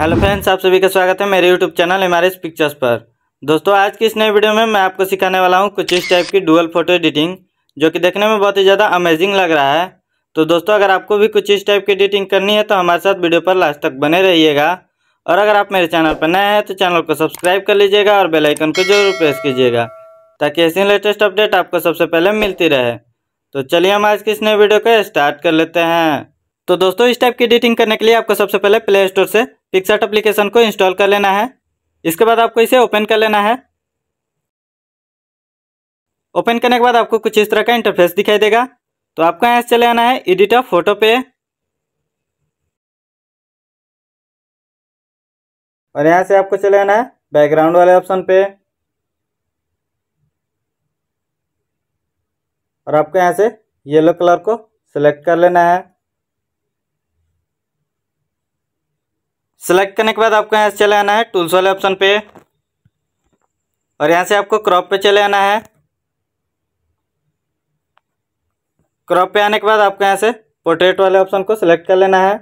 hello friends आप सभी का स्वागत है मेरे यूट्यूब चैनल हमारे इस पिक्चर्स पर दोस्तों आज की इस नई वीडियो में मैं आपको सिखाने वाला हूं कुछ इस टाइप की डुअल फोटो एडिटिंग जो कि देखने में बहुत ही ज़्यादा अमेजिंग लग रहा है तो दोस्तों अगर आपको भी कुछ इस टाइप की एडिटिंग करनी है तो हमारे साथ वीडियो पर लास्ट तक बने रहिएगा और अगर आप मेरे चैनल पर नए हैं तो चैनल को सब्सक्राइब कर लीजिएगा और बेलाइकन को जरूर प्रेस कीजिएगा ताकि ऐसी लेटेस्ट अपडेट आपको सबसे पहले मिलती रहे तो चलिए हम आज की इस नए वीडियो को स्टार्ट कर लेते हैं तो दोस्तों इस टाइप की एडिटिंग करने के लिए आपको सबसे पहले प्ले स्टोर से पिक्सट एप्लीकेशन को इंस्टॉल कर लेना है इसके बाद आपको इसे ओपन कर लेना है ओपन करने के बाद आपको कुछ इस तरह का इंटरफेस दिखाई देगा तो आपको यहाँ से चले आना है एडिट ऑफ फोटो पे और यहाँ से आपको चले आना है बैकग्राउंड वाले ऑप्शन पे और आपको यहाँ से येलो कलर को सिलेक्ट कर लेना है सेलेक्ट करने के बाद आपको यहाँ से चले आना है टूल्स वाले ऑप्शन पे और यहाँ से आपको क्रॉप पे चले आना है क्रॉप पे आने के बाद आपको यहाँ से पोर्ट्रेट वाले ऑप्शन को सिलेक्ट कर लेना है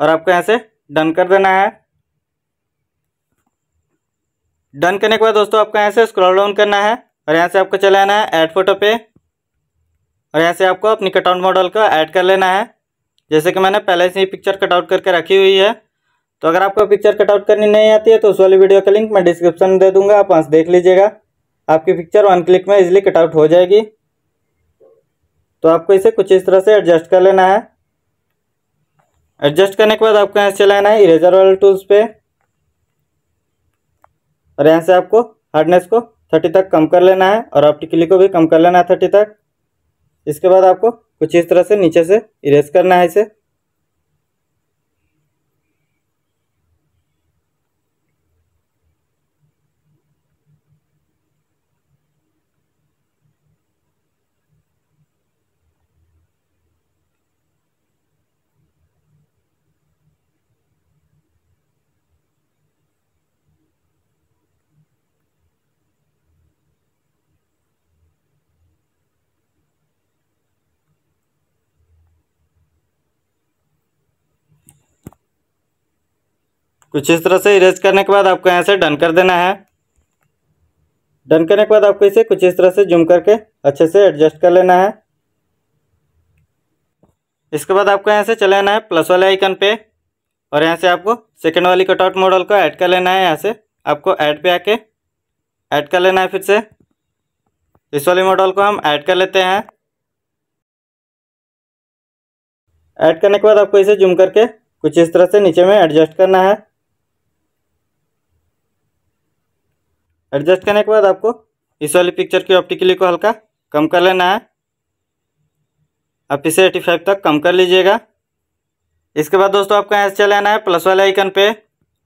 और आपको यहाँ से डन कर देना है डन करने के बाद दोस्तों आपको यहाँ से स्क्रॉल डाउन करना है और यहाँ से आपको चले आना है ऐड फोटो पे और यहाँ से आपको अपनी कटआउट मॉडल को ऐड कर लेना है जैसे कि मैंने पहले से ही पिक्चर कटआउट करके रखी हुई है तो अगर आपको पिक्चर कटआउट करनी नहीं आती है तो उस वाली वीडियो का लिंक मैं डिस्क्रिप्शन में दे दूंगा आप वहाँ से देख लीजिएगा आपकी पिक्चर वन क्लिक में इजिली कटआउट हो जाएगी तो आपको इसे कुछ इस तरह से एडजस्ट कर लेना है एडजस्ट करने के बाद आपको यहाँ से चलाना है इरेजर वाले टूल्स पे और यहाँ से आपको हार्डनेस को थर्टी तक कम कर लेना है और ऑप्टिकली को भी कम कर लेना है थर्टी तक इसके बाद आपको कुछ इस तरह से नीचे से इरेज करना है इसे कुछ इस तरह से इरेज करने के बाद आपको यहाँ से डन कर देना है डन करने के बाद आपको इसे कुछ इस तरह से जूम करके अच्छे से एडजस्ट कर लेना है इसके बाद आपको यहाँ से चले आना है प्लस वाले आइकन पे और यहाँ से आपको सेकेंड वाली कटआउट मॉडल को ऐड कर लेना है यहाँ से आपको ऐड पे आके ऐड कर लेना है फिर से इस वाले मॉडल को हम ऐड कर लेते हैं ऐड करने के बाद आपको इसे जूम करके कुछ इस तरह से नीचे में एडजस्ट करना है एडजस्ट करने के बाद आपको इस वाली पिक्चर की ऑप्टिकली को हल्का कम कर लेना है आप इसे एटी फाइव तक कम कर लीजिएगा इसके बाद दोस्तों आपको यहाँ से चले आना है प्लस वाले आइकन पे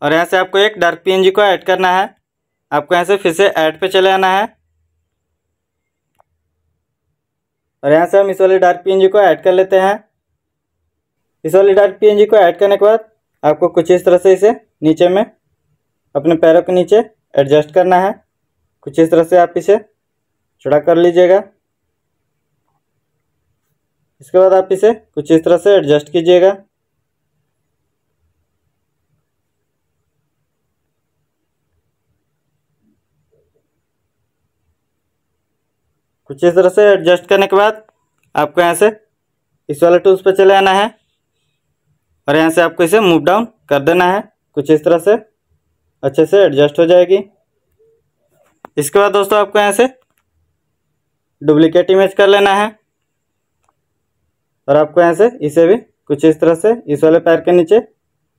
और यहाँ से आपको एक डार्क पीएनजी को ऐड करना है आपको यहाँ से फिर से ऐड पे चले आना है और यहाँ से हम इस वाले डार्क पीएनजी को ऐड कर लेते हैं इस वाली डार्क पीएनजी को ऐड करने के बाद आपको कुछ इस तरह से इसे नीचे में अपने पैरों के नीचे एडजस्ट करना है कुछ इस तरह से आप इसे छुड़ा कर लीजिएगा इसके बाद आप इसे कुछ इस तरह से एडजस्ट कीजिएगा कुछ इस तरह से एडजस्ट करने के बाद आपको यहाँ से इस वाले टूल्स पर चले आना है और यहाँ से आपको इसे मूव डाउन कर देना है कुछ इस तरह से अच्छे से एडजस्ट हो जाएगी इसके बाद दोस्तों आपको यहाँ से डुप्लीकेट इमेज कर लेना है और आपको यहाँ से इसे भी कुछ इस तरह से इस वाले पैर के नीचे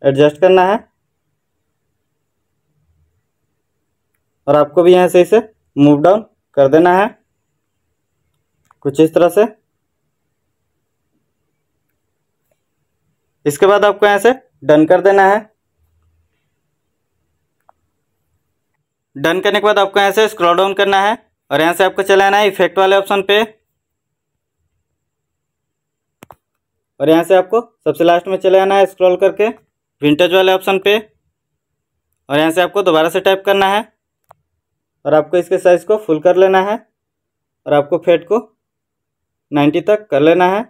एडजस्ट करना है और आपको भी यहाँ से इसे मूव डाउन कर देना है कुछ इस तरह से इसके बाद आपको यहाँ से डन कर देना है डन करने के बाद आपको यहाँ से स्क्रॉल डाउन करना है और यहाँ से आपको चलाना है इफेक्ट वाले ऑप्शन पे और यहाँ से आपको सबसे लास्ट में चले आना है स्क्रॉल करके विंटेज वाले ऑप्शन पे और यहाँ से आपको दोबारा से टाइप करना है और आपको इसके साइज़ को फुल कर लेना है और आपको फेट को 90 तक कर लेना है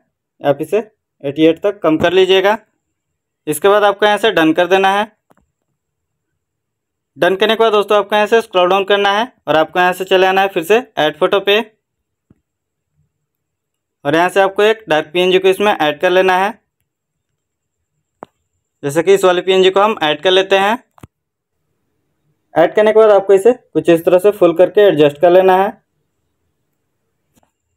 आप इसे 88 तक कम कर लीजिएगा इसके बाद आपको यहाँ से डन कर देना है डन करने के बाद दोस्तों आपको यहाँ से स्क्रॉल डाउन करना है और आपको यहाँ से चले आना है फिर से ऐड फोटो पे और यहाँ से आपको एक डार्क पी को इसमें ऐड कर लेना है जैसे कि इस वाले पी को हम ऐड कर लेते हैं ऐड करने के बाद आपको इसे कुछ इस तरह से फुल करके एडजस्ट कर लेना है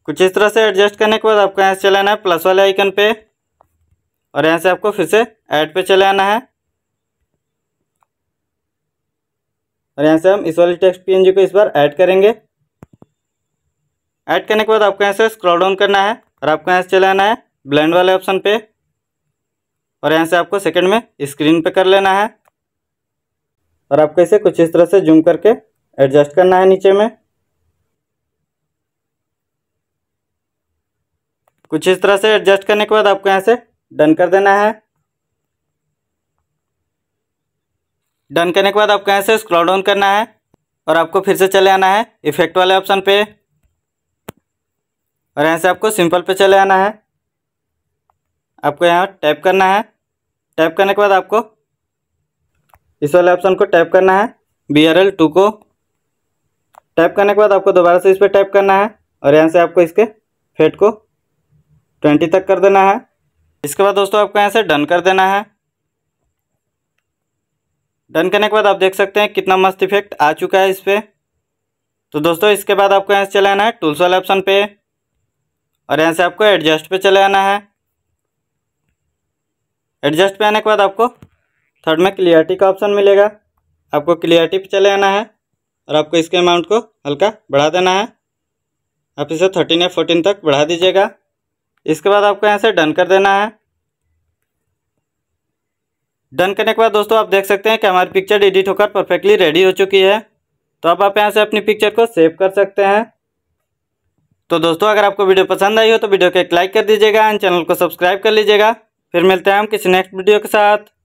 कुछ इस तरह से एडजस्ट करने के बाद आपको यहाँ से चले आना है प्लस वाले आइकन पे और यहाँ से आपको फिर से ऐड पे चले आना है और यहाँ से हम इस वाले टेक्स्ट पीएनजी को इस बार ऐड करेंगे ऐड करने के बाद आपको यहाँ से स्क्रॉल डाउन करना है और आपको यहाँ से चले आना है ब्लेंड वाले ऑप्शन पे और यहाँ से आपको सेकंड में स्क्रीन पे कर लेना है और आपको इसे कुछ इस तरह से जूम करके एडजस्ट करना है नीचे में कुछ इस तरह से एडजस्ट करने के बाद आपको यहाँ से डन कर देना है डन करने के बाद आपको यहाँ से स्क्रॉल डाउन करना है और आपको फिर से चले आना है इफेक्ट वाले ऑप्शन पे और यहाँ से आपको सिंपल पे चले आना है आपको यहाँ टैप करना है टैप करने के बाद आपको इस वाले ऑप्शन को टैप करना है बी आर एल टू को टैप करने के बाद आपको दोबारा से इस पर टैप करना है और यहाँ से आपको इसके फेट को ट्वेंटी तक कर देना है इसके बाद दोस्तों आपको यहाँ से डन कर देना है डन करने के बाद आप देख सकते हैं कितना मस्त इफेक्ट आ चुका है इस पर तो दोस्तों इसके बाद आपको यहाँ से चले आना है टूल्स वाले ऑप्शन पे और यहाँ से आपको एडजस्ट पे चले आना है एडजस्ट पे आने के बाद आपको थर्ड में क्लियरिटी का ऑप्शन मिलेगा आपको क्लियरिटी पे चले आना है और आपको इसके अमाउंट को हल्का बढ़ा देना है आप इसे थर्टीन या फोर्टीन तक बढ़ा दीजिएगा इसके बाद आपको यहाँ से डन कर देना है डन करने के बाद दोस्तों आप देख सकते हैं कि हमारी पिक्चर एडिट होकर परफेक्टली रेडी हो चुकी है तो अब आप यहाँ से अपनी पिक्चर को सेव कर सकते हैं तो दोस्तों अगर आपको वीडियो पसंद आई हो तो वीडियो को एक लाइक कर दीजिएगा एंड चैनल को सब्सक्राइब कर लीजिएगा फिर मिलते हैं हम किसी नेक्स्ट वीडियो के साथ